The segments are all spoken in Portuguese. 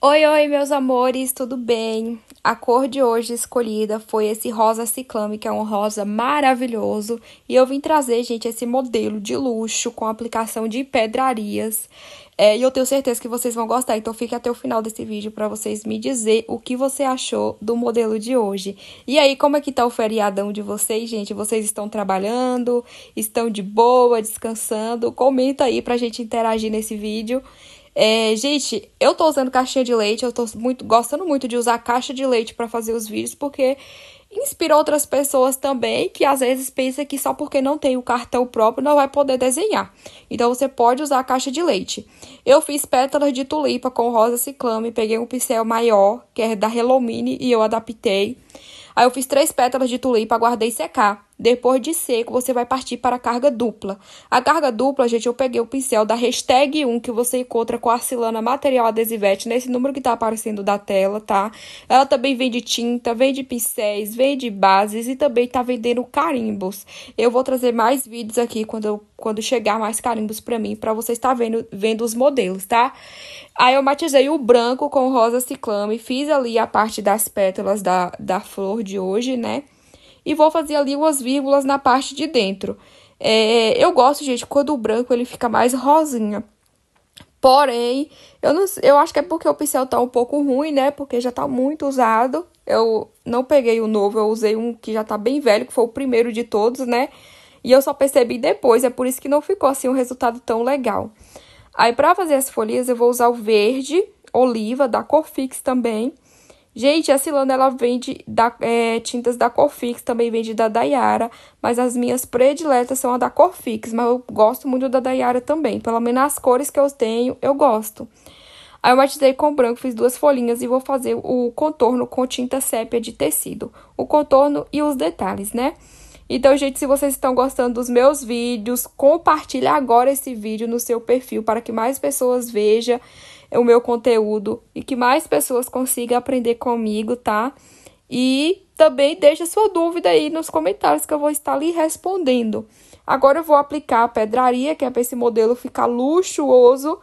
Oi, oi, meus amores, tudo bem? A cor de hoje escolhida foi esse rosa ciclame, que é um rosa maravilhoso. E eu vim trazer, gente, esse modelo de luxo com aplicação de pedrarias. É, e eu tenho certeza que vocês vão gostar, então fique até o final desse vídeo para vocês me dizer o que você achou do modelo de hoje. E aí, como é que tá o feriadão de vocês, gente? Vocês estão trabalhando? Estão de boa, descansando? Comenta aí pra gente interagir nesse vídeo. É, gente, eu tô usando caixinha de leite, eu tô muito, gostando muito de usar caixa de leite para fazer os vídeos, porque inspira outras pessoas também que às vezes pensa que só porque não tem o cartão próprio não vai poder desenhar. Então você pode usar a caixa de leite. Eu fiz pétalas de tulipa com rosa ciclame, peguei um pincel maior, que é da Mini, e eu adaptei. Aí eu fiz três pétalas de tulipa, guardei secar. Depois de seco, você vai partir para a carga dupla. A carga dupla, gente, eu peguei o pincel da hashtag 1 que você encontra com a Arcilana Material Adesivete, nesse né? número que está aparecendo da tela, tá? Ela também vende tinta, vende pincéis, vende bases e também tá vendendo carimbos. Eu vou trazer mais vídeos aqui quando, quando chegar mais carimbos para mim, para você estar vendo, vendo os modelos, tá? Aí eu matizei o branco com rosa ciclame, fiz ali a parte das pétalas da, da flor de hoje, né? e vou fazer ali umas vírgulas na parte de dentro. É, eu gosto, gente, quando o branco ele fica mais rosinha. Porém, eu, não, eu acho que é porque o pincel tá um pouco ruim, né? Porque já tá muito usado. Eu não peguei o novo, eu usei um que já tá bem velho, que foi o primeiro de todos, né? E eu só percebi depois, é por isso que não ficou assim um resultado tão legal. Aí, pra fazer as folhas eu vou usar o verde oliva, da Corfix também. Gente, a Silana, ela vende da, é, tintas da Corfix, também vende da Dayara, mas as minhas prediletas são a da Corfix, mas eu gosto muito da Dayara também, pelo menos as cores que eu tenho, eu gosto. Aí eu matizei com branco, fiz duas folhinhas e vou fazer o contorno com tinta sépia de tecido. O contorno e os detalhes, né? Então, gente, se vocês estão gostando dos meus vídeos, compartilhe agora esse vídeo no seu perfil para que mais pessoas vejam o meu conteúdo e que mais pessoas consigam aprender comigo, tá? E também deixa sua dúvida aí nos comentários que eu vou estar lhe respondendo. Agora eu vou aplicar a pedraria, que é para esse modelo ficar luxuoso.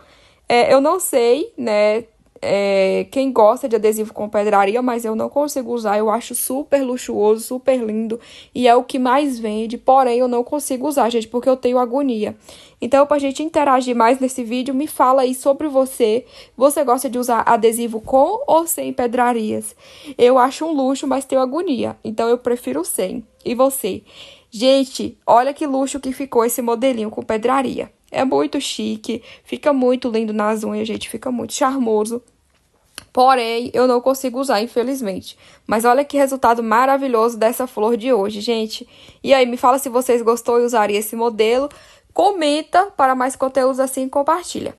É, eu não sei, né, é, quem gosta de adesivo com pedraria, mas eu não consigo usar, eu acho super luxuoso, super lindo e é o que mais vende, porém eu não consigo usar, gente, porque eu tenho agonia. Então, pra gente interagir mais nesse vídeo, me fala aí sobre você. Você gosta de usar adesivo com ou sem pedrarias? Eu acho um luxo, mas tenho agonia, então eu prefiro sem. E você? Gente, olha que luxo que ficou esse modelinho com pedraria. É muito chique, fica muito lindo nas unhas, gente, fica muito charmoso. Porém, eu não consigo usar, infelizmente. Mas olha que resultado maravilhoso dessa flor de hoje, gente. E aí, me fala se vocês gostou e usariam esse modelo. Comenta para mais conteúdos assim e compartilha.